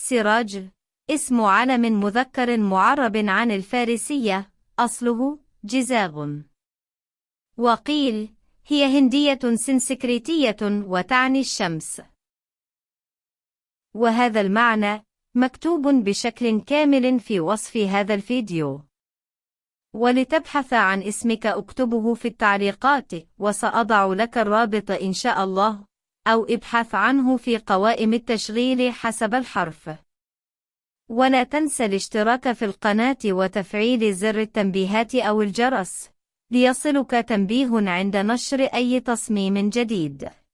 سراج اسم علم مذكر معرب عن الفارسية أصله جزاغ وقيل هي هندية سنسكريتية وتعني الشمس وهذا المعنى مكتوب بشكل كامل في وصف هذا الفيديو ولتبحث عن اسمك اكتبه في التعليقات وسأضع لك الرابط إن شاء الله أو ابحث عنه في قوائم التشغيل حسب الحرف ولا تنسى الاشتراك في القناة وتفعيل زر التنبيهات أو الجرس ليصلك تنبيه عند نشر أي تصميم جديد